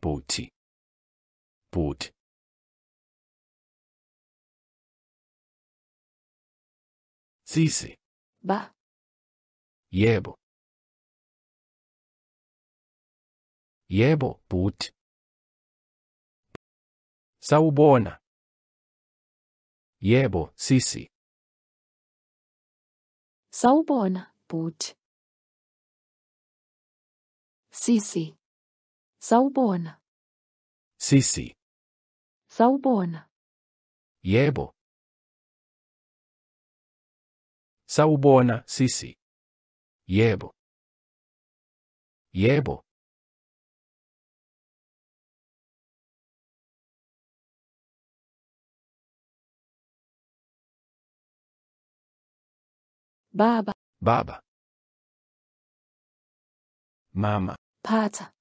Put. Put. Sisi. Ba. Jebo. Jebo, put. Saubona. Jebo, sisi. Saubona, put. Sisi. Saubona. Sisi. Saubona. Yebo. É Saubona, sisi. Yebo. É Yebo. É Baba. Baba. Mama. Pata.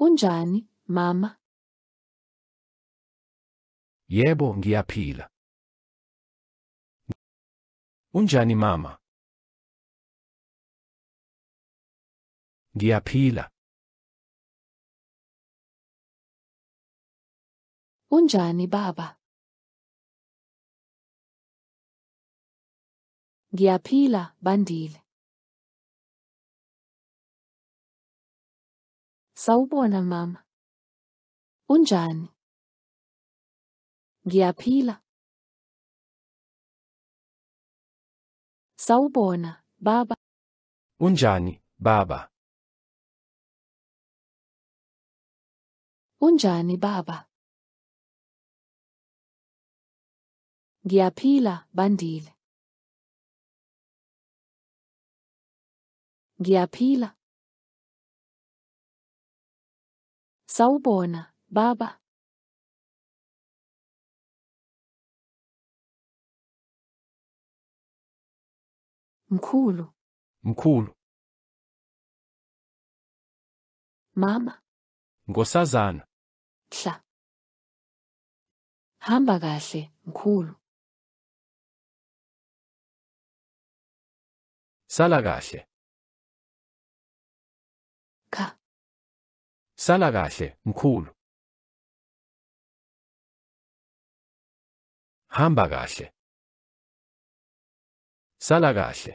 Unjani? mama yebo ngiyaphila unjani mama ngiyaphila unjani baba ngiyaphila bandile sawubona mama Unjani? Ngiyaphila. Sawubona, baba. Unjani, baba? Unjani, baba? Ngiyaphila, Bandile. Ngiyaphila. Sawubona, Baba Mkhulu Mkhulu Mama Nkosazana Hla Hamba kahle mkhulu Sala kahle Ka Sala kahle mkhulu Hamba kahle. Sala kahle.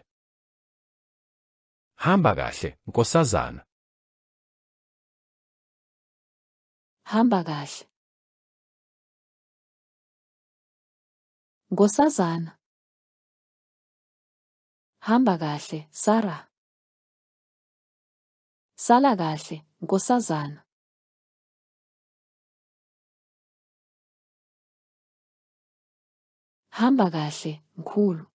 Hamba kahle, nkosazana. Hamba kahle. Nkosazana. Hamba kahle, Sarah. Sala kahle, nkosazana. Hamba kahle, mkhulu.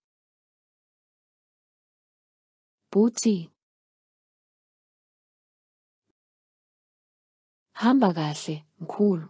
Buti. Hamba kahle, mkhulu.